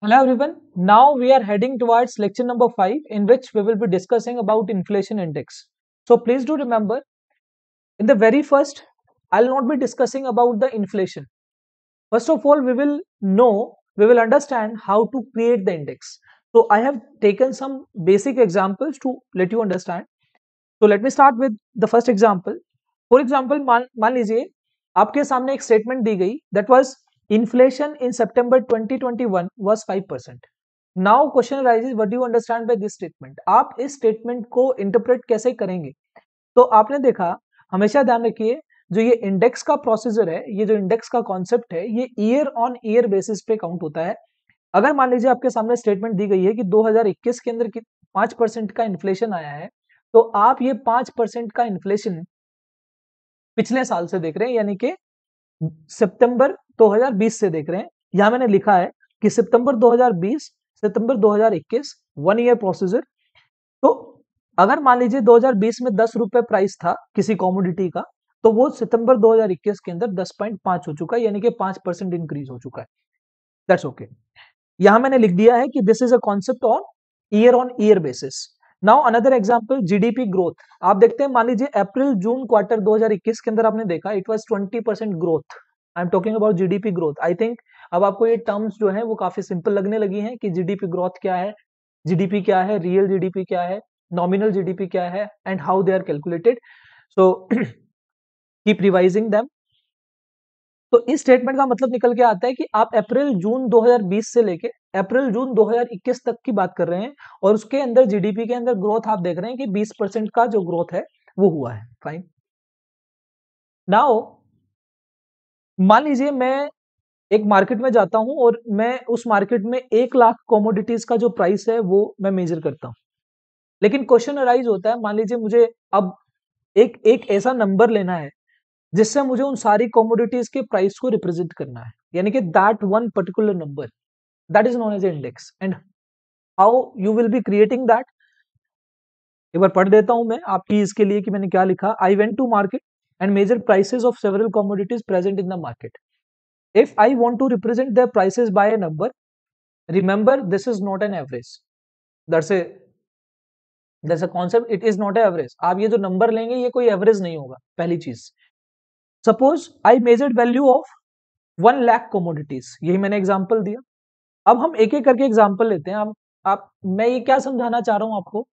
Hello everyone. Now we are heading towards lecture number 5 in which we will be discussing about inflation index. So please do remember in the very first I will not be discussing about the inflation. First of all we will know we will understand how to create the index. So I have taken some basic examples to let you understand. So let me start with the first example. For example मान लीजिए आपके सामने एक statement दी गई that was. Inflation in September 2021 was 5%. Now question raises what you understand by this statement आप इस statement को interpret कैसे करेंगे तो आपने देखा हमेशा ध्यान रखिए जो ये इंडेक्स का प्रोसीजर है ये जो इंडेक्स का कॉन्सेप्ट है ये ईयर ऑन ईयर बेसिस पे काउंट होता है अगर मान लीजिए आपके सामने स्टेटमेंट दी गई है कि 2021 के अंदर पांच परसेंट का इन्फ्लेशन आया है तो आप ये पांच परसेंट का इन्फ्लेशन पिछले साल से देख रहे हैं यानी कि सितंबर 2020 से देख रहे हैं यहां मैंने लिखा है कि सितंबर 2020 सितंबर 2021 वन ईयर प्रोसीजर तो अगर मान लीजिए 2020 में दस रुपए प्राइस था किसी कॉमोडिटी का तो वो सितंबर 2021 के अंदर 10.5 हो चुका है यानी कि 5 परसेंट इंक्रीज हो चुका है दैट्स ओके okay. यहां मैंने लिख दिया है कि this is a concept on year on year basis now another example GDP growth आप देखते हैं मान लीजिए अप्रैल जून क्वार्टर 2021 के अंदर आपने देखा it was twenty percent growth I am talking about GDP growth I think अब आपको ये टर्म्स जो है वो काफी सिंपल लगने लगी हैं कि जीडीपी ग्रोथ क्या है जीडीपी क्या है रियल जीडीपी क्या है नॉमिनल जीडीपी क्या है and how they are calculated so keep revising them तो इस स्टेटमेंट का मतलब निकल के आता है कि आप अप्रैल जून 2020 से लेके अप्रैल जून 2021 तक की बात कर रहे हैं और उसके अंदर जीडीपी के अंदर ग्रोथ आप देख रहे हैं कि 20 परसेंट का जो ग्रोथ है वो हुआ है फाइन नाउ मान लीजिए मैं एक मार्केट में जाता हूं और मैं उस मार्केट में एक लाख कॉमोडिटीज का जो प्राइस है वो मैं मेजर करता हूं लेकिन क्वेश्चन अराइज होता है मान लीजिए मुझे अब एक एक ऐसा नंबर लेना है जिससे मुझे उन सारी कॉमोडिटीज के प्राइस को रिप्रेजेंट करना है यानी कि that one particular number that is known as index and how you will be creating that एक बार पढ़ देता हूं मैं आपकी इसके लिए कि मैंने क्या लिखा I went to market and major prices of several commodities present in the market. If I want to represent their prices by a number, remember this is not an average. That's a that's a concept. It is not an average. aap ye jo number lenge ye koi average nahi hoga pehli cheez Suppose I measured value of 1 lakh commodities यही maine example diya ab hum ek ek karke example lete hain हम आप मैं ये क्या समझाना चाह रहा हूँ आपको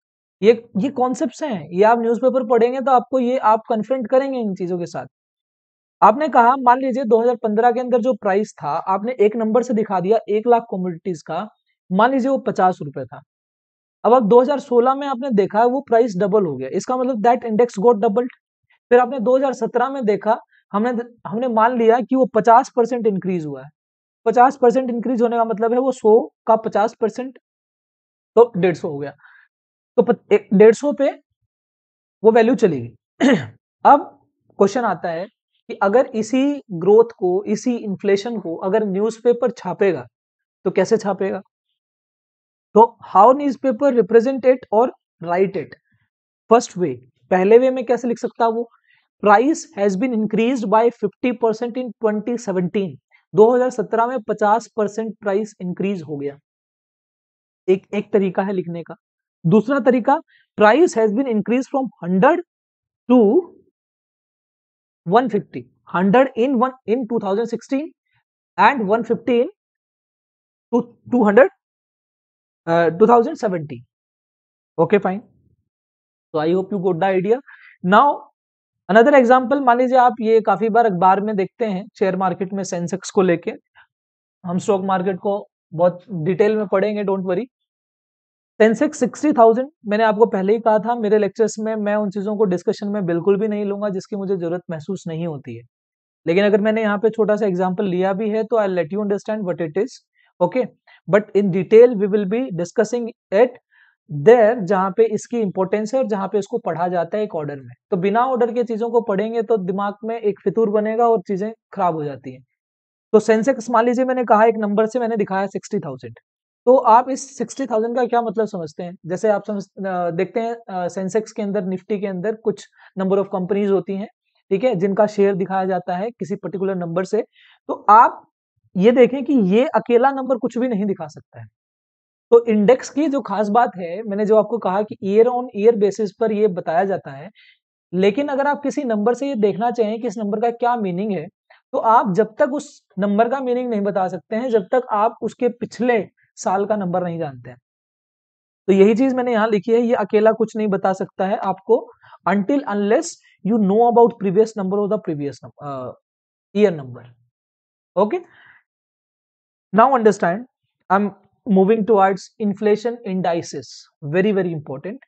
ये ये कॉन्सेप्ट हैं ये आप न्यूज़पेपर पढ़ेंगे तो आपको ये आप कन्फ्रंट करेंगे इन चीज़ों के साथ आपने कहा मान लीजिए 2015 के अंदर जो प्राइस था आपने एक नंबर से दिखा दिया एक लाख कॉमोडिटीज का मान लीजिए वो पचास रुपए था अब अब 2016 में आपने देखा वो प्राइस डबल हो गया इसका मतलब दैट इंडेक्स गोट डबल्ड फिर आपने 2017 में देखा हमने हमने मान लिया कि वो 50 परसेंट इंक्रीज हुआ है 50 परसेंट इंक्रीज होने का मतलब है वो 100 का 50 परसेंट तो डेढ़ सौ हो गया तो डेढ़ सौ पे वो वैल्यू चली गई अब क्वेश्चन आता है कि अगर इसी ग्रोथ को इसी इन्फ्लेशन को अगर न्यूज़पेपर छापेगा तो कैसे छापेगा तो how newspaper represent it और राइट इट फर्स्ट वे पहले वे में कैसे लिख सकता वो price has been increase by 50 percent in 2017 2017 में 50 परसेंट प्राइस इंक्रीज हो गया एक एक तरीका है लिखने का दूसरा तरीका price has been increase from 100 to 150 100 in one in 2016 and 150 in two 200 thousand seventeen okay fine तो I hope you got the idea now another example मान लीजिए आप ये काफी बार अखबार में देखते हैं शेयर मार्केट में सेंसेक्स को लेके हम स्टॉक मार्केट को बहुत डिटेल में पढ़ेंगे don't worry Sensex sixty thousand मैंने आपको पहले ही कहा था मेरे लेक्चर्स में मैं उन चीज़ों को डिस्कशन में बिल्कुल भी नहीं लूंगा जिसकी मुझे ज़रूरत महसूस नहीं होती है लेकिन अगर मैंने यहाँ पे छोटा सा एग्जाम्पल लिया भी है तो I let you understand what it is okay but in detail we will be discussing at there जहाँ पे इसकी इंपॉर्टेंस है और जहाँ पे इसको पढ़ा जाता है एक ऑर्डर में तो बिना ऑर्डर के चीज़ों को पढ़ेंगे तो दिमाग में एक फितूर बनेगा और चीज़ें खराब हो जाती हैं तो सेंसेक्स मान लीजिए मैंने कहा एक नंबर से मैंने दिखाया सिक्सटी थाउजेंड तो आप इस सिक्सटी थाउजेंड का क्या मतलब समझते हैं जैसे आप समझ देखते हैं सेंसेक्स के अंदर निफ्टी के अंदर कुछ नंबर ऑफ कंपनीज होती हैं ठीक है जिनका शेयर दिखाया जाता है किसी पर्टिकुलर नंबर से तो आप ये देखें कि ये अकेला नंबर कुछ भी नहीं दिखा सकता है तो इंडेक्स की जो खास बात है मैंने जो आपको कहा कि ईयर ऑन ईयर बेसिस पर यह बताया जाता है लेकिन अगर आप किसी नंबर से ये देखना चाहें कि इस नंबर का क्या मीनिंग है तो आप जब तक उस नंबर का मीनिंग नहीं बता सकते हैं जब तक आप उसके पिछले साल का नंबर नहीं जानते हैं तो यही चीज मैंने यहां लिखी है ये अकेला कुछ नहीं बता सकता है आपको until unless you know about previous number of the previous year number okay now understand I am moving towards inflation indices very very important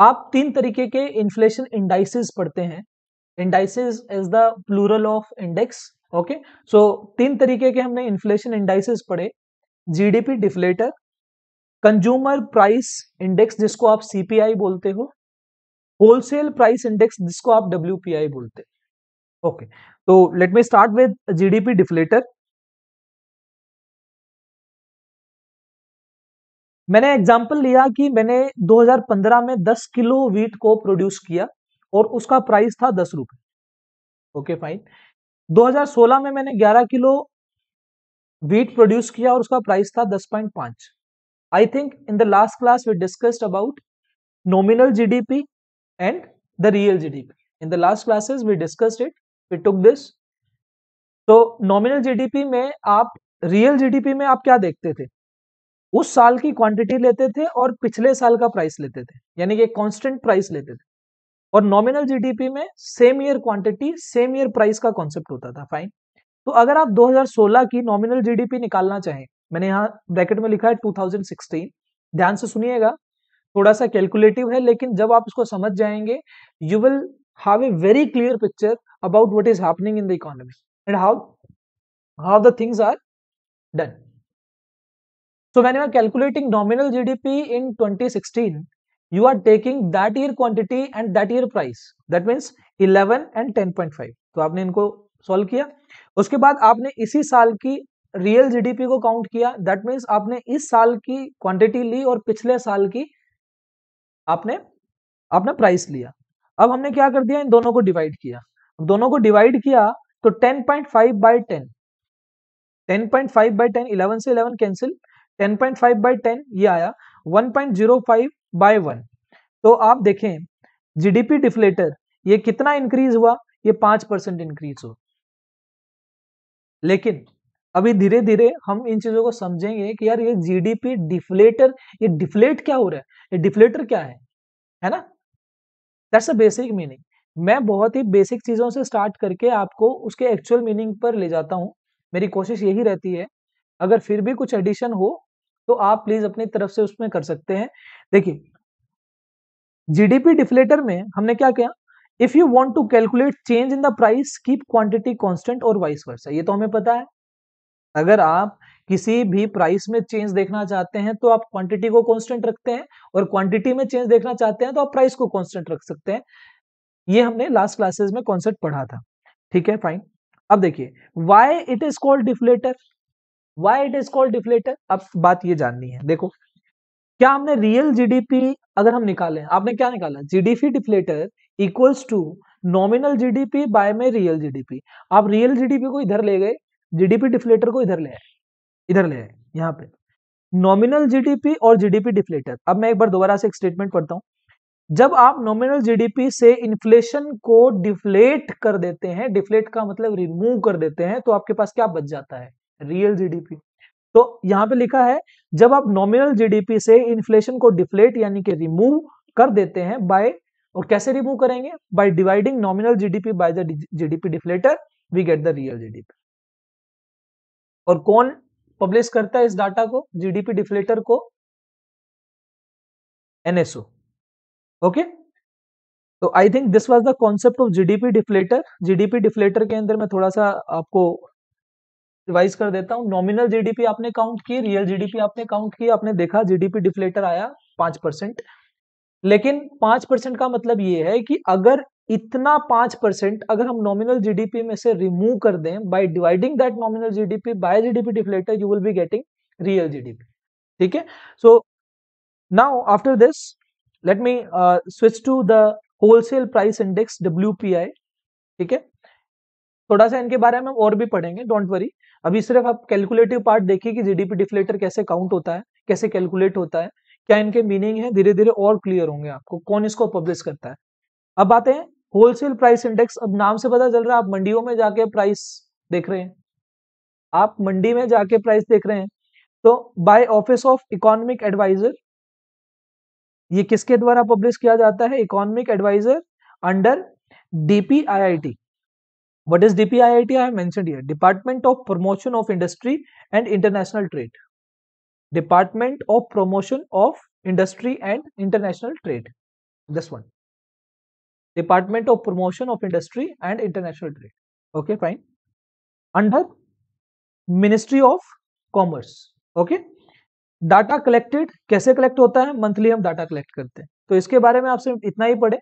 आप तीन तरीके के इन्फ्लेशन इंडाइसिस पढ़ते हैं indices is the plural of index okay so तीन तरीके के हमने इन्फ्लेशन इंडाइसिस पढ़े GDP deflator consumer price index जिसको आप सीपीआई बोलते हो होलसेल प्राइस इंडेक्स जिसको आप डब्ल्यू बोलते हो ओके तो let me start with GDP deflator मैंने एग्जाम्पल लिया कि मैंने 2015 में 10 किलो वीट को प्रोड्यूस किया और उसका प्राइस था दस रुपए ओके फाइन 2016 में मैंने 11 किलो वीट प्रोड्यूस किया और उसका प्राइस था 10.5 I think in the last class we discussed about nominal GDP and the real GDP in the last classes we discussed it we took this तो nominal GDP में आप real GDP में आप क्या देखते थे उस साल की क्वांटिटी लेते थे और पिछले साल का प्राइस लेते थे यानी कि कॉन्स्टेंट प्राइस लेते थे और नॉमिनल जीडीपी में same year quantity same year price का कॉन्सेप्ट होता था फाइन तो अगर आप 2016 की नॉमिनल जीडीपी निकालना चाहें मैंने यहाँ ब्रैकेट में लिखा है 2016 ध्यान से सुनिएगा थोड़ा सा कैलकुलेटिव है लेकिन जब आप इसको समझ जाएंगे you will have a very clear picture about what is happening in the economy and how how the things are done so when you are calculating nominal GDP in 2016, you are taking that year quantity and that year price that means 11 and 10.5 तो आपने इनको solve किया उसके बाद आपने इसी साल की रियल जी डी पी को काउंट किया दैट मीन्स आपने इस साल की क्वांटिटी ली और पिछले साल की आपने आपने प्राइस लिया अब हमने क्या कर दिया इन दोनों को डिवाइड किया दोनों को डिवाइड किया तो 10.5 point five by ten ten point five by ten eleven से eleven cancel ten point five by ten ये आया one point zero five by one तो आप देखें जीडीपी डिफ्लेटर ये कितना इंक्रीज हुआ ये पांच परसेंट इंक्रीज हो लेकिन अभी धीरे धीरे हम इन चीजों को समझेंगे कि यार ये जीडीपी डिफ्लेटर ये डिफ्लेट क्या हो रहा है ये डिफ्लेटर क्या है है ना दैट्स अ बेसिक मीनिंग मैं बहुत ही बेसिक चीजों से स्टार्ट करके आपको उसके एक्चुअल मीनिंग पर ले जाता हूं मेरी कोशिश यही रहती है अगर फिर भी कुछ एडिशन हो तो आप प्लीज अपनी तरफ से उसमें कर सकते हैं देखिए जीडीपी डिफ्लेटर में हमने क्या किया if you want to calculate change in the price keep quantity constant और वाइस वर्सा ये तो हमें पता है अगर आप किसी भी प्राइस में चेंज देखना चाहते हैं तो आप क्वांटिटी को कांस्टेंट रखते हैं और क्वांटिटी में चेंज देखना चाहते हैं तो आप प्राइस को कांस्टेंट रख सकते हैं ये हमने लास्ट क्लासेस में कॉन्सेप्ट पढ़ा था ठीक है फाइन अब देखिए why it is called deflator why it is called deflator अब बात ये जाननी है देखो क्या हमने रियल जीडीपी अगर हम निकालें आपने क्या निकाला GDP deflator equals to nominal GDP by में रियल जीडीपी आप रियल जीडीपी को इधर ले गए जीडीपी डिफ्लेटर को इधर ले आए इधर ले आए यहाँ पे नॉमिनल जीडीपी और जीडीपी डिफ्लेटर अब मैं एक बार दोबारा से एक स्टेटमेंट पढ़ता हूँ जब आप नॉमिनल जीडीपी से इन्फ्लेशन को डिफ्लेट कर देते हैं डिफ्लेट का मतलब रिमूव कर देते हैं तो आपके पास क्या बच जाता है रियल जीडीपी तो यहाँ पे लिखा है जब आप नॉमिनल जीडीपी से इन्फ्लेशन को डिफ्लेट यानी कि रिमूव कर देते हैं बाय और कैसे रिमूव करेंगे by dividing nominal GDP by the GDP deflator we get the real GDP और कौन पब्लिश करता है इस डाटा को जीडीपी डिफ्लेटर को एनएसओ ओके तो I think this was the concept of GDP deflator GDP deflator के अंदर मैं थोड़ा सा आपको रिवाइज कर देता हूँ नॉमिनल जीडीपी आपने काउंट की रियल जीडीपी आपने काउंट की आपने देखा जीडीपी डिफ्लेटर आया पांच परसेंट लेकिन पांच परसेंट का मतलब ये है कि अगर इतना पांच परसेंट अगर हम नॉमिनल जीडीपी में से रिमूव कर दें by dividing that nominal GDP by GDP deflator you will be getting real GDP ठीक है so now after this let me switch to the wholesale price index W ठीक है थोड़ा सा इनके बारे में हम और भी पढ़ेंगे डोंट वरी अभी सिर्फ आप कैलकुलेटिव पार्ट देखिए कि जीडीपी डिफ्लेटर कैसे काउंट होता है कैसे कैलकुलेट होता है क्या इनके मीनिंग है धीरे धीरे और क्लियर होंगे आपको कौन इसको पब्लिश करता है अब आते हैं होलसेल प्राइस इंडेक्स अब नाम से पता चल रहा है आप मंडियों में जाके प्राइस देख रहे हैं आप मंडी में जाके प्राइस देख रहे हैं तो by office of economic adviser ये किसके द्वारा पब्लिश किया जाता है economic adviser under DPIIT What is DPIIT? I have mentioned here. Department of Promotion of Industry and International Trade. Department of Promotion of Industry and International Trade. This one. Department of Promotion of Industry and International Trade. Okay, fine. Under Ministry of Commerce. Okay. data collected kaise collect hota hai monthly hum data collect karte hain to iske bare mein aap sirf itna hi padhe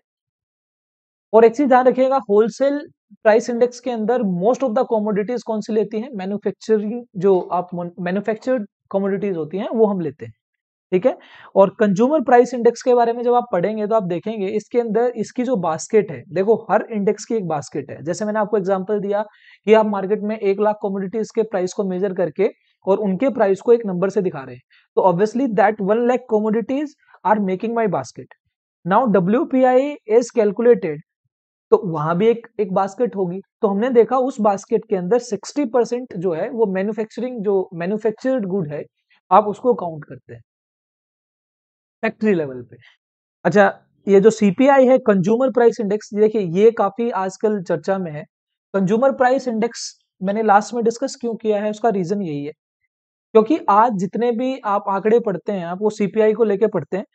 और एक चीज ध्यान रखिएगा wholesale price index के अंदर most of the commodities कौन सी लेती है मैन्युफैक्चरिंग जो आप मैन्युफैक्चर्ड कॉमोडिटीज होती हैं वो हम लेते हैं ठीक है और कंज्यूमर प्राइस इंडेक्स के बारे में जब आप पढ़ेंगे तो आप देखेंगे इसके अंदर इसकी जो बास्केट है देखो हर इंडेक्स की एक बास्केट है जैसे मैंने आपको एग्जाम्पल दिया कि आप मार्केट में एक लाख कॉमोडिटीज के प्राइस को मेजर करके और उनके प्राइस को एक नंबर से दिखा रहे हैं तो obviously that one lakh commodities are making my basket now W P I is calculated तो वहां भी एक एक बास्केट होगी तो हमने देखा उस बास्केट के अंदर 60 परसेंट जो है वो मैन्युफैक्चरिंग जो मैन्युफैक्चर्ड गुड है आप उसको काउंट करते हैं फैक्ट्री लेवल पे अच्छा ये जो सीपीआई है कंज्यूमर प्राइस इंडेक्स देखिए ये काफी आजकल चर्चा में है कंज्यूमर प्राइस इंडेक्स मैंने लास्ट में डिस्कस क्यों किया है उसका रीजन यही है क्योंकि आज जितने भी आप आंकड़े पढ़ते हैं आप वो सीपीआई को लेके पढ़ते हैं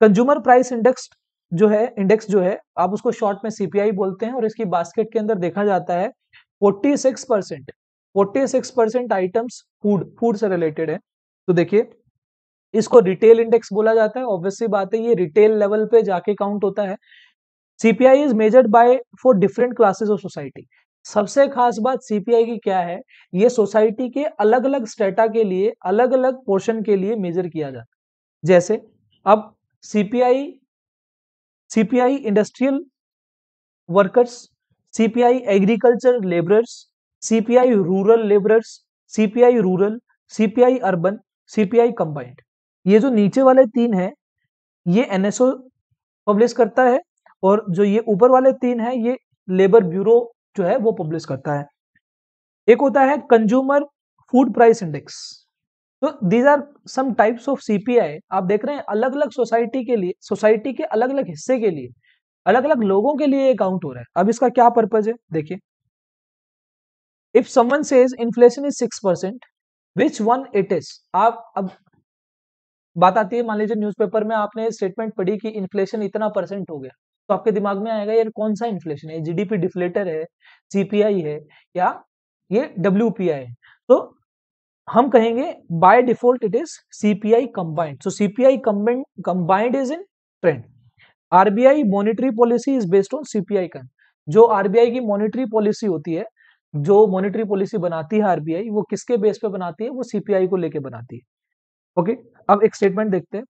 कंज्यूमर प्राइस इंडेक्स जो है इंडेक्स जो है आप उसको शॉर्ट में सीपीआई बोलते हैं और इसकी बास्केट के अंदर देखा जाता है 46 percent forty six percent items food food से रिलेटेड है तो देखिए इसको रिटेल इंडेक्स बोला जाता है ऑब्वियसली बात है ये रिटेल लेवल पे जाके काउंट होता है CPI is measured by for different classes of society सबसे खास बात सीपीआई की क्या है ये सोसाइटी के अलग अलग स्टेटा के लिए अलग अलग पोर्शन के लिए मेजर किया जाता है जैसे अब CPI CPI industrial workers CPI agriculture labourers CPI rural labourers CPI rural CPI urban CPI combined ये जो नीचे वाले तीन है ये एनएसओ पब्लिश करता है और जो ये ऊपर वाले तीन है ये लेबर ब्यूरो जो है वो पब्लिश करता है एक होता है कंज्यूमर फूड प्राइस इंडेक्स तो these are some types of CPI आप देख रहे हैं अलग अलग सोसाइटी के लिए सोसाइटी के अलग अलग हिस्से के लिए अलग अलग लोगों के लिए अकाउंट हो रहा है अब इसका क्या पर्पज है देखिए if someone says inflation is six percent which one it is आप अब बात आती है मान लीजिए न्यूज़पेपर में आपने स्टेटमेंट पढ़ी कि इन्फ्लेशन इतना परसेंट हो गया तो आपके दिमाग में आएगा यार कौन सा इन्फ्लेशन है जीडीपी डिफ्लेटर है सीपीआई है या ये आई है तो हम कहेंगे by default it is CPI combined so CPI combined is in trend RBI monetary policy is based on CPI का जो आरबीआई की मॉनिटरी पॉलिसी होती है जो मॉनिटरी पॉलिसी बनाती है आरबीआई वो किसके बेस पे बनाती है वो सीपीआई को लेके बनाती है ओके okay? अब एक स्टेटमेंट देखते हैं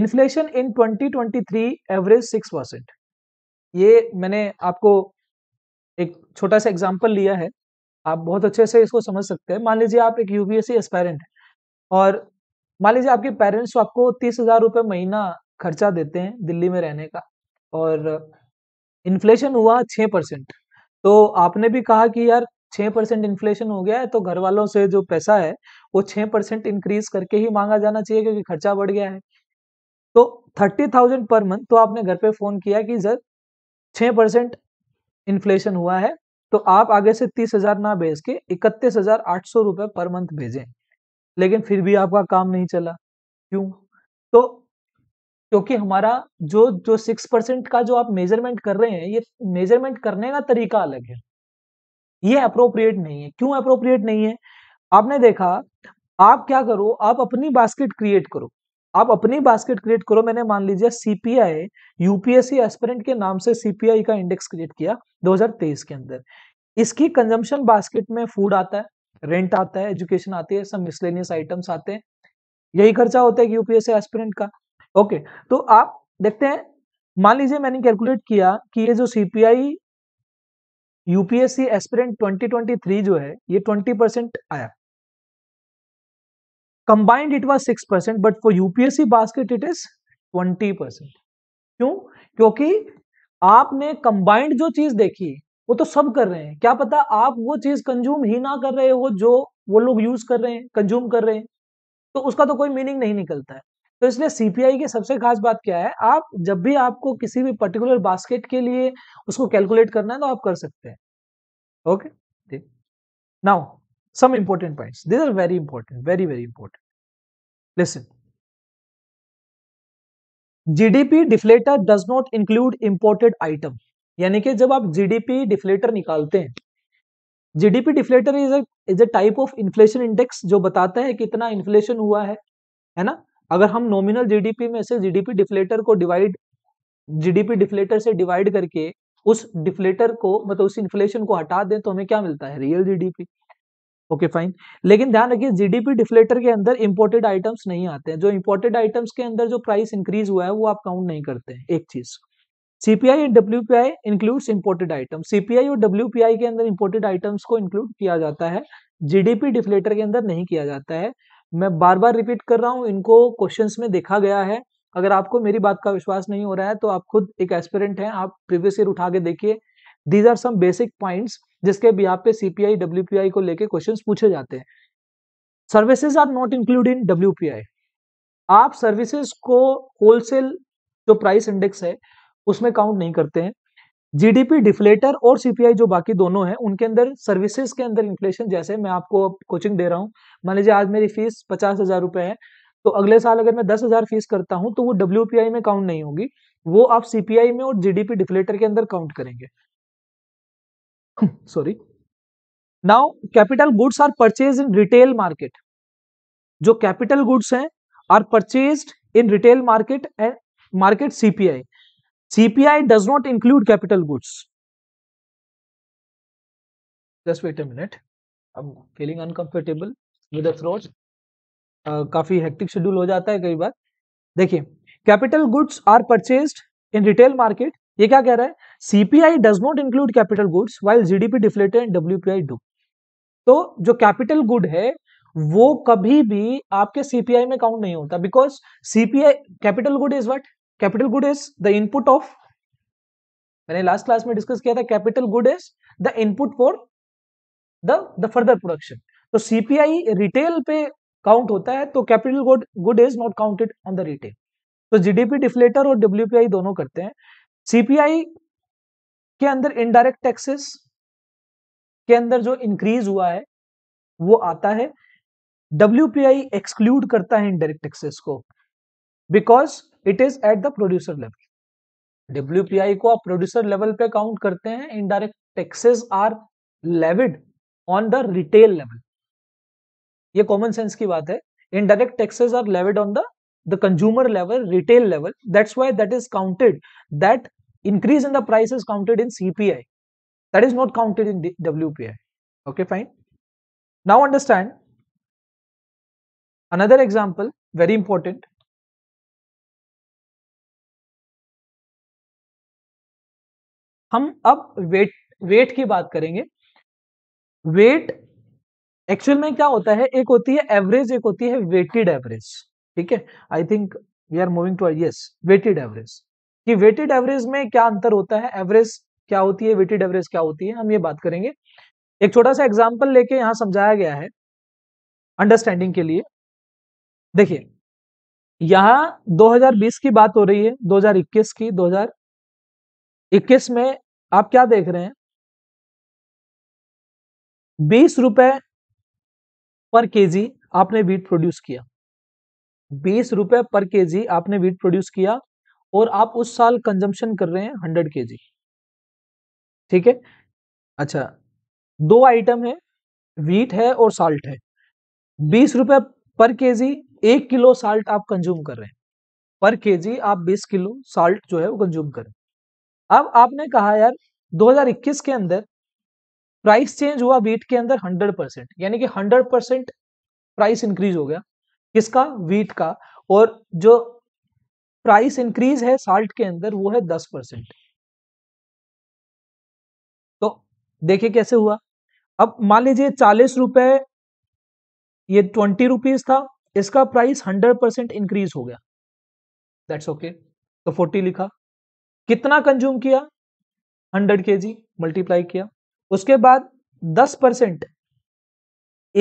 inflation in 2023 average six percent ये मैंने आपको एक छोटा सा एग्जाम्पल लिया है आप बहुत अच्छे से इसको समझ सकते हैं मान लीजिए आप एक यूपीएससी एस्पायरेंट है और मान लीजिए आपके पेरेंट्स तो आपको तीस हजार रुपये महीना खर्चा देते हैं दिल्ली में रहने का और इन्फ्लेशन हुआ छः परसेंट तो आपने भी कहा कि यार छः परसेंट इन्फ्लेशन हो गया है तो घर वालों से जो पैसा है वो छः परसेंट इंक्रीज करके ही मांगा जाना चाहिए क्योंकि खर्चा बढ़ गया है तो थर्टी थाउजेंड पर मंथ तो आपने घर पे फोन किया कि सर छः परसेंट इन्फ्लेशन हुआ है तो आप आगे से तीस हजार ना भेज के इकतीस हजार आठ सौ रुपए पर मंथ भेजें लेकिन फिर भी आपका काम नहीं चला क्यों तो क्योंकि हमारा जो जो सिक्स परसेंट का जो आप मेजरमेंट कर रहे हैं ये मेजरमेंट करने का तरीका अलग है ये अप्रोप्रिएट नहीं है क्यों अप्रोप्रिएट नहीं है आपने देखा आप क्या करो आप अपनी बास्केट क्रिएट करो आप अपनी बास्केट क्रिएट करो मैंने मान लीजिए सीपीआई यूपीएससी एस्पिरेंट के नाम से सीपीआई का इंडेक्स क्रिएट किया 2023 के अंदर इसकी कंजम्पशन बास्केट में फूड आता है रेंट आता है एजुकेशन आती है सब मिसलेनियस आइटम्स आते हैं यही खर्चा होता है कि यूपीएससी एस्पिरेंट का ओके तो आप देखते हैं मान लीजिए मैंने कैलकुलेट किया कि ये जो सीपीआई यूपीएससी एस्पिरेंट 2023 जो है ये 20 परसेंट आया combined it was six percent but for UPSC basket it is twenty percent क्यों क्योंकि आपने कंबाइंड जो चीज देखी वो तो सब कर रहे हैं क्या पता आप वो चीज कंज्यूम ही ना कर रहे हो जो वो लोग यूज कर रहे हैं कंज्यूम कर रहे हैं तो उसका तो कोई मीनिंग नहीं निकलता है तो इसलिए सीपीआई की सबसे खास बात क्या है आप जब भी आपको किसी भी पर्टिकुलर बास्केट के लिए उसको कैलकुलेट करना है तो आप कर सकते हैं okay now some important points. These are very important, very, very important. Listen. gdp deflator does not include imported item यानी कि जब आप जीडीपी डिफ्लेटर निकालते हैं GDP deflator is is a type of inflation index जो बताता है कितना इन्फ्लेशन हुआ है है ना अगर हम नॉमिनल जीडीपी में से जीडीपी डिफ्लेटर को डिवाइड जीडीपी डिफ्लेटर से डिवाइड करके उस डिफ्लेटर को मतलब उस इन्फ्लेशन को हटा दें तो हमें क्या मिलता है रियल पी ओके फाइन लेकिन ध्यान रखिए जीडीपी डिफ्लेटर के अंदर इंपोर्टेड आइटम्स नहीं आते हैं जो इंपोर्टेड आइटम्स के अंदर जो प्राइस इंक्रीज हुआ है वो आप काउंट नहीं करते हैं एक चीज CPI and I include imported item CPI और आई के अंदर इंपोर्टेड आइटम्स को इंक्लूड किया जाता है जीडीपी डिफ्लेटर के अंदर नहीं किया जाता है मैं बार बार रिपीट कर रहा हूँ इनको क्वेश्चन में देखा गया है अगर आपको मेरी बात का विश्वास नहीं हो रहा है तो आप खुद एक एस्पिरेंट हैं आप प्रीवियस ईयर उठा के देखिए these are some basic points जिसके बिहार पे सीपीआई डब्ल्यूपीआई को लेके क्वेश्चंस पूछे जाते हैं services are not include in WPI आप सर्विसेज को होलसेल जो प्राइस इंडेक्स है उसमें काउंट नहीं करते हैं जीडीपी डिफ्लेटर और सीपीआई जो बाकी दोनों हैं उनके अंदर सर्विसेज के अंदर इन्फ्लेशन जैसे मैं आपको कोचिंग दे रहा हूँ मान लीजिए आज मेरी फीस पचास हजार रुपए है तो अगले साल अगर मैं दस हजार फीस करता हूँ तो वो डब्ल्यू में काउंट नहीं होगी वो आप सीपीआई में और जीडीपी डिफ्लेटर के अंदर काउंट करेंगे sorry now capital goods are purchase in retail market जो कैपिटल गुड्स हैं are purchase in retail market and market CPI CPI does not include capital goods just wait a minute अब feeling uncomfortable with throat काफी hectic schedule हो जाता है कई बार देखिए capital goods are purchase in retail market ये क्या कह रहा है CPI does not include capital goods while GDP deflated and WPI do तो जो कैपिटल गुड है वो कभी भी आपके सीपीआई में काउंट नहीं होता because CPI capital good is what capital good is the input of मैंने लास्ट क्लास में डिस्कस किया था capital good is the input for the further production तो सीपीआई रिटेल पे काउंट होता है तो capital good good is not counted on the retail तो जीडीपी डिफ्लेटर और डब्ल्यूपीआई दोनों करते हैं सीपीआई के अंदर इनडायरेक्ट टैक्सेस के अंदर जो इंक्रीज हुआ है वो आता है डब्ल्यू एक्सक्लूड करता है इनडायरेक्ट टैक्सेस को because it is at the producer level W को आप प्रोड्यूसर लेवल पे काउंट करते हैं indirect taxes are levied on the retail level ये कॉमन सेंस की बात है indirect taxes are levied on the consumer level retail level that's why that is counted that increase in the price is counted in CPI. That is not counted in WPI. Okay, fine. Now understand another example, very important. हम अब wait wait की बात करेंगे wait actual में क्या होता है एक होती है एवरेज एक होती है वेटेड एवरेज ठीक है I think we are moving to yes weighted average कि वेटेड एवरेज में क्या अंतर होता है एवरेज क्या होती है वेटेड एवरेज क्या होती है हम ये बात करेंगे एक छोटा सा एग्जाम्पल लेके यहां समझाया गया है अंडरस्टैंडिंग के लिए देखिए यहां 2020 की बात हो रही है 2021 की 2021 में आप क्या देख रहे हैं बीस रुपए पर केजी आपने वीट प्रोड्यूस किया बीस रुपए पर केजी आपने वीट प्रोड्यूस किया और आप उस साल कंजम्पशन कर रहे हैं हंड्रेड के ठीक है अच्छा दो आइटम है वीट है और साल्ट है बीस रुपए पर केजी एक किलो साल्ट आप कंज्यूम कर रहे हैं पर केजी आप बीस किलो साल्ट जो है वो कंज्यूम हैं अब आपने कहा यार 2021 के अंदर प्राइस चेंज हुआ वीट के अंदर 100 परसेंट यानी कि 100 परसेंट प्राइस इंक्रीज हो गया किसका वीट का और जो प्राइस इंक्रीज है साल्ट के अंदर वो है दस परसेंट तो देखिए कैसे हुआ अब मान लीजिए चालीस रुपए ये ट्वेंटी रुपीज था इसका प्राइस हंड्रेड परसेंट इंक्रीज हो गया दैट्स ओके okay. तो फोर्टी लिखा कितना कंज्यूम किया हंड्रेड के जी मल्टीप्लाई किया उसके बाद दस परसेंट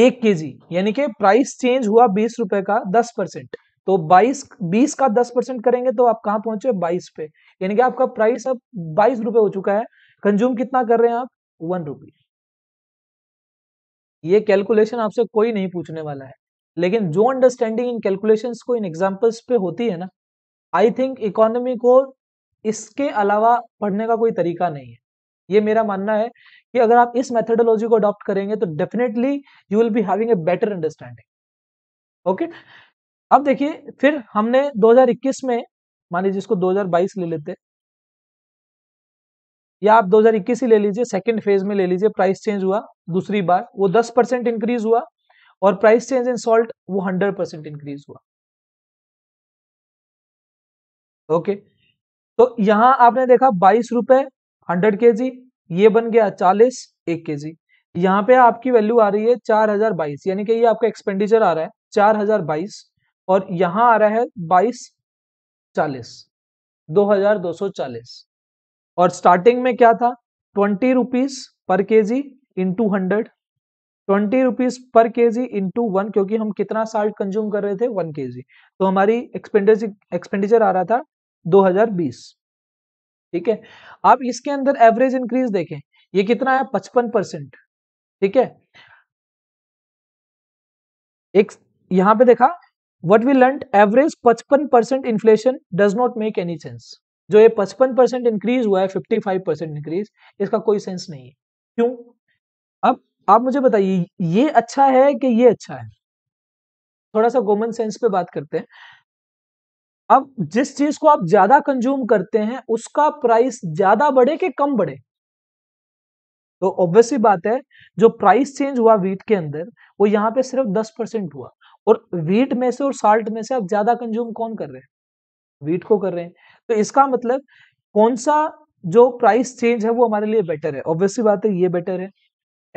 एक के जी यानी कि प्राइस चेंज हुआ बीस रुपए का दस परसेंट तो 22 20 का 10 परसेंट करेंगे तो आप कहाँ पहुंचे 22 पे यानी कि आपका प्राइस अब बाईस रुपए हो चुका है कंज्यूम कितना कर रहे हैं आप वन रुपीज ये कैलकुलेशन आपसे कोई नहीं पूछने वाला है लेकिन जो अंडरस्टैंडिंग इन कैलकुलेशंस को इन एग्जांपल्स पे होती है ना आई थिंक इकोनॉमी को इसके अलावा पढ़ने का कोई तरीका नहीं है ये मेरा मानना है कि अगर आप इस मेथडोलॉजी को अडॉप्ट करेंगे तो definitely you will be having a better understanding okay अब देखिए फिर हमने 2021 में मान लीजिए इसको 2022 ले लेते या आप 2021 ही ले लीजिए सेकंड फेज में ले लीजिए प्राइस चेंज हुआ दूसरी बार वो 10 परसेंट इंक्रीज हुआ और प्राइस चेंज इन सॉल्ट वो 100 परसेंट इंक्रीज हुआ ओके तो यहां आपने देखा बाईस रुपए हंड्रेड के जी ये बन गया चालीस एक के जी पे आपकी वैल्यू आ रही है चार हजार बाईस यानी कि ये आपका एक्सपेंडिचर आ रहा है चार हजार बाईस और यहां आ रहा है बाईस चालीस दो हजार दो सौ चालीस और स्टार्टिंग में क्या था ट्वेंटी रुपीज पर K G into hundred twenty rupees पर के जी इंटू वन क्योंकि हम कितना साल्ट कंज्यूम कर रहे थे वन के जी तो हमारी एक्सपेंडिचर आ रहा था 2020 ठीक है आप इसके अंदर एवरेज इंक्रीज देखें ये कितना है पचपन परसेंट ठीक है एक यहां पे देखा वट वी लर्न एवरेज पचपन percent inflation does not make any sense जो ये पचपन परसेंट इंक्रीज हुआ है फिफ्टी फाइव परसेंट इंक्रीज इसका कोई सेंस नहीं है क्यों अब आप मुझे बताइए ये अच्छा है कि ये अच्छा है थोड़ा सा कॉमन सेंस पे बात करते हैं अब जिस चीज को आप ज्यादा कंज्यूम करते हैं उसका प्राइस ज्यादा बढ़े कि कम बढ़े तो ऑब्वियसली बात है जो प्राइस चेंज हुआ वीट के अंदर वो यहाँ पे सिर्फ दस परसेंट हुआ और वीट में से और साल्ट में से आप ज्यादा कंज्यूम कौन कर रहे हैं वीट को कर रहे हैं तो इसका मतलब कौन सा जो प्राइस चेंज है वो हमारे लिए बेटर है ऑब्वियसली बात है ये बेटर है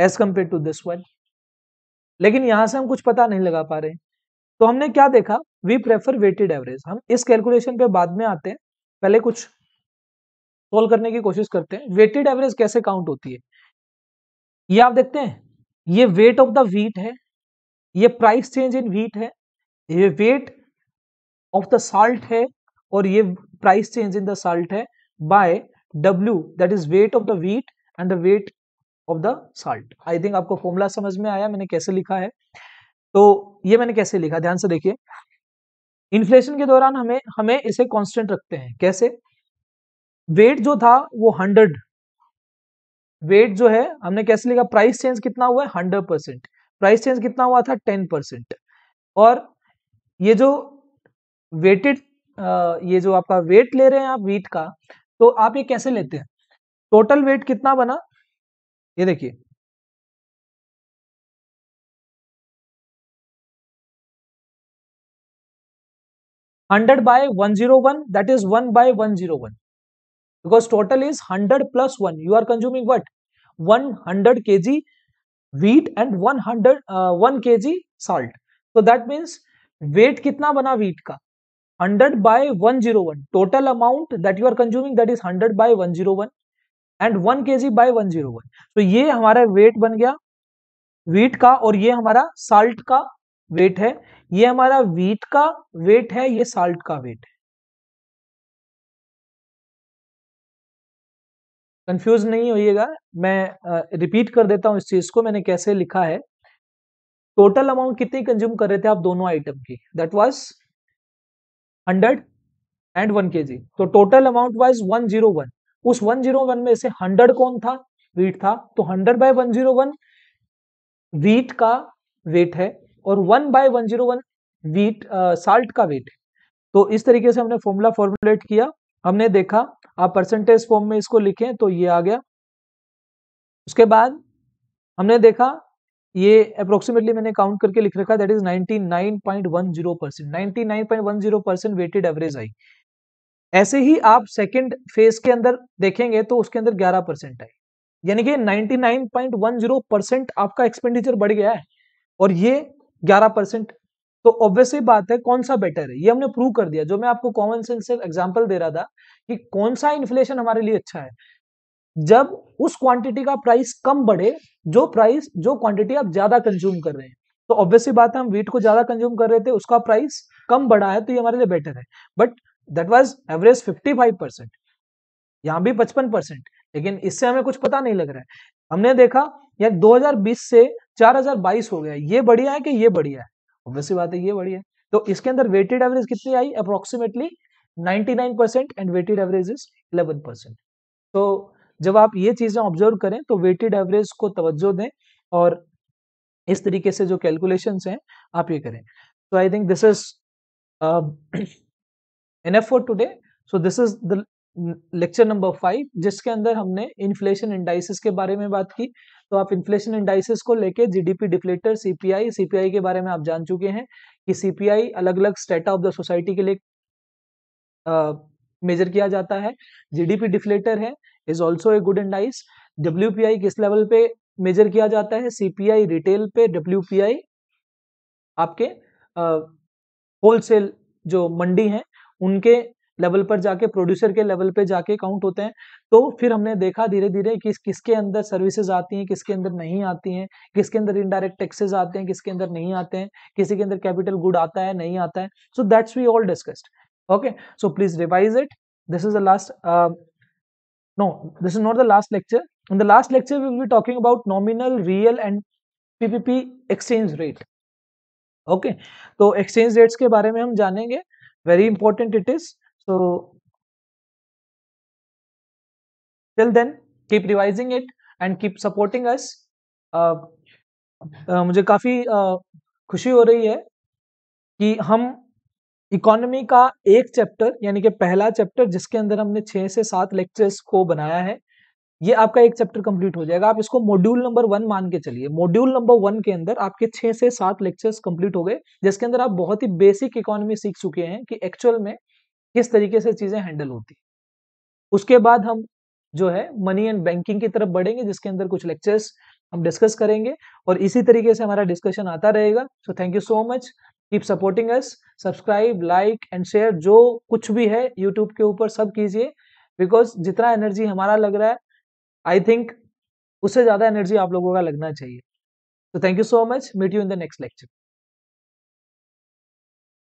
as compare to this one लेकिन यहां से हम कुछ पता नहीं लगा पा रहे तो हमने क्या देखा वी प्रेफर वेटेड एवरेज हम इस कैलकुलेशन पे बाद में आते हैं पहले कुछ सोल्व करने की कोशिश करते हैं वेटेड एवरेज कैसे काउंट होती है ये आप देखते हैं ये वेट ऑफ द वीट है ये प्राइस चेंज इन व्हीट है ये वेट ऑफ द साल्ट है और ये price change in the salt है by W that is weight of the wheat and the weight of the salt I think आपको formula समझ में आया मैंने कैसे लिखा है तो ये मैंने कैसे लिखा ध्यान से देखिए इन्फ्लेशन के दौरान हमें हमें इसे कांस्टेंट रखते हैं कैसे वेट जो था वो हंड्रेड वेट जो है हमने कैसे लिखा प्राइस चेंज कितना हुआ है हंड्रेड परसेंट प्राइस चेंज कितना हुआ था टेन परसेंट और ये जो वेटेड ये जो आपका वेट ले रहे हैं आप वीट का तो आप ये कैसे लेते हैं टोटल वेट कितना बना ये देखिए hundred by one zero one that is one by one zero one because total is hundred plus one you are consuming what one hundred K G wheat and one hundred one K G salt तो that means weight कितना बना wheat का hundred by one zero one total amount that you are consuming that is hundred by one zero one and one K G by one zero one तो ये हमारा wait बन गया wheat का और ये हमारा साल्ट का वेट है ये हमारा वीट का वेट है ये साल्ट का वेट है कंफ्यूज नहीं होइएगा मैं रिपीट कर देता हूं इस चीज को मैंने कैसे लिखा है टोटल अमाउंट कितनी कंज्यूम कर रहे थे आप दोनों आइटम की दैट वाज 100 एंड 1 केजी तो टोटल अमाउंट वाइज 101 उस 101 में से 100 कौन था वीट था तो 100 बाय 101 वीट का वेट है और 1 बाय 101 वीट साल्ट का वेट है तो इस तरीके से हमने फॉर्मूला फॉर्मुलेट किया हमने देखा आप परसेंटेज फॉर्म में इसको लिखें तो ये आ गया उसके बाद हमने देखा ये अप्रोक्सीमेटली मैंने काउंट करके लिख रखा that is 99.10 percent ninety percent weighted average आई ऐसे ही आप सेकंड फेज के अंदर देखेंगे तो उसके अंदर 11 परसेंट आई यानी कि 99.10 परसेंट आपका एक्सपेंडिचर बढ़ गया है और ये 11 परसेंट तो ऑब्वियसली बात है कौन सा बेटर है ये हमने प्रूव कर दिया जो मैं आपको कॉमन सेंस से एग्जाम्पल दे रहा था कि कौन सा इन्फ्लेशन हमारे लिए अच्छा है जब उस क्वांटिटी का प्राइस कम बढ़े जो प्राइस जो क्वांटिटी आप ज्यादा कंज्यूम कर रहे हैं तो ऑब्वियसली बात है हम वीट को ज्यादा कंज्यूम कर रहे थे उसका प्राइस कम बढ़ा है तो ये हमारे लिए बेटर है but that was average 55 percent यहाँ भी 55 परसेंट लेकिन इससे हमें कुछ पता नहीं लग रहा है हमने देखा यार 2020 से 4022 हो गया ये बढ़िया है कि ये बढ़िया है वैसी बात है ये बड़ी है तो इसके अंदर वेटेड एवरेज कितनी आई approximately 99 percent and weighted average is 11 percent तो जब आप ये चीजें ऑब्जर्व करें तो वेटेड एवरेज को तवज्जो दें और इस तरीके से जो कैलकुलेशन हैं आप ये करें तो I think this is enough for today so this is the lecture number five जिसके अंदर हमने इन्फ्लेशन इंडाइसिस के बारे में बात की तो आप इन्फ्लेशन इंडाइसिस को लेके जीडीपी डिफ्लेटर सीपीआई सीपीआई के बारे में आप जान चुके हैं कि सीपीआई अलग अलग स्टेटा ऑफ द सोसाइटी के लिए मेजर uh, किया जाता है जीडीपी डिफ्लेटर है is also a good indices W किस लेवल पे मेजर किया जाता है सीपीआई रिटेल पे डब्ल्यू आपके होलसेल uh, जो मंडी है उनके लेवल पर जाके प्रोड्यूसर के लेवल पे जाके काउंट होते हैं तो फिर हमने देखा धीरे धीरे कि किसके अंदर सर्विसेज आती हैं किसके अंदर नहीं आती हैं किसके अंदर इनडायरेक्ट टैक्सेज आते हैं किसके अंदर नहीं आते हैं किसी के अंदर कैपिटल गुड आता है नहीं आता है so that's we all discussed okay so please revise it this is the last no this is not the last lecture in the last lecture we will be talking about nominal real and PPP exchange rate okay तो exchange rates के बारे में हम जानेंगे very important it is So till then keep revising it and keep supporting us. Uh, uh, मुझे काफ़ी uh, खुशी हो रही है कि हम इकोनॉमी का एक चैप्टर यानी कि पहला चैप्टर जिसके अंदर हमने छः से सात लेक्चर्स को बनाया है ये आपका एक चैप्टर कंप्लीट हो जाएगा आप इसको मॉड्यूल नंबर वन मान के चलिए मॉड्यूल नंबर वन के अंदर आपके छः से सात लेक्चर्स कंप्लीट हो गए जिसके अंदर आप बहुत ही बेसिक इकोनॉमी सीख चुके हैं कि एक्चुअल में किस तरीके से चीजें हैंडल होती उसके बाद हम जो है मनी एंड बैंकिंग की तरफ बढ़ेंगे जिसके अंदर कुछ लेक्चर्स हम डिस्कस करेंगे और इसी तरीके से हमारा डिस्कशन आता रहेगा सो तो thank you so much keep supporting us subscribe like and share जो कुछ भी है यूट्यूब के ऊपर सब कीजिए बिकॉज जितना एनर्जी हमारा लग रहा है आई थिंक उससे ज़्यादा एनर्जी आप लोगों का लगना चाहिए तो thank you so much meet you in the next lecture